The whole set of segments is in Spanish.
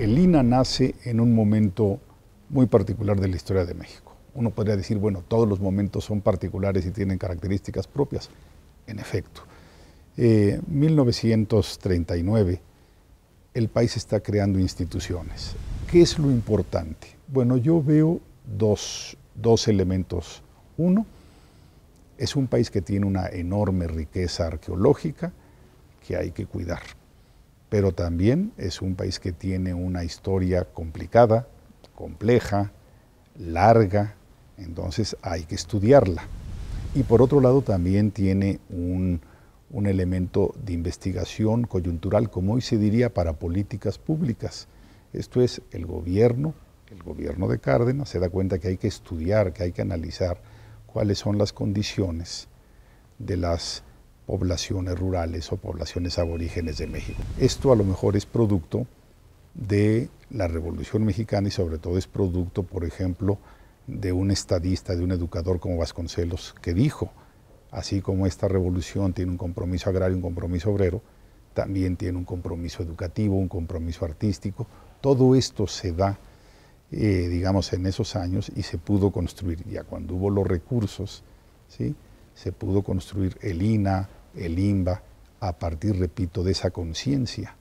el INA nace en un momento muy particular de la historia de México. Uno podría decir, bueno, todos los momentos son particulares y tienen características propias. En efecto, 1939, eh, el país está creando instituciones. ¿Qué es lo importante? Bueno, yo veo dos elementos. Uno, es un país que tiene una enorme riqueza arqueológica que hay que cuidar pero también es un país que tiene una historia complicada, compleja, larga, entonces hay que estudiarla. Y por otro lado también tiene un, elemento de investigación coyuntural, como hoy se diría, para políticas públicas. Esto es, el gobierno, el gobierno de Cárdenas, se da cuenta que hay que estudiar, que hay que analizar cuáles son las condiciones de las poblaciones rurales o poblaciones aborígenes de México. Esto a lo mejor es producto de la Revolución Mexicana y sobre todo es producto, por ejemplo, de un estadista, de un educador como Vasconcelos, que dijo, así como esta revolución tiene un compromiso agrario, un compromiso obrero, también tiene un compromiso educativo, un compromiso artístico. Todo esto se da, eh, digamos, en esos años y se pudo construir. Ya cuando hubo los recursos, ¿sí? se pudo construir el INA, el IMBA, a partir, repito, de esa conciencia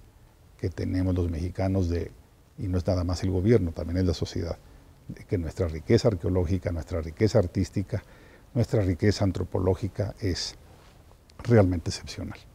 que tenemos los mexicanos de, y no es nada más el gobierno, también es la sociedad, de que nuestra riqueza arqueológica, nuestra riqueza artística, nuestra riqueza antropológica es realmente excepcional.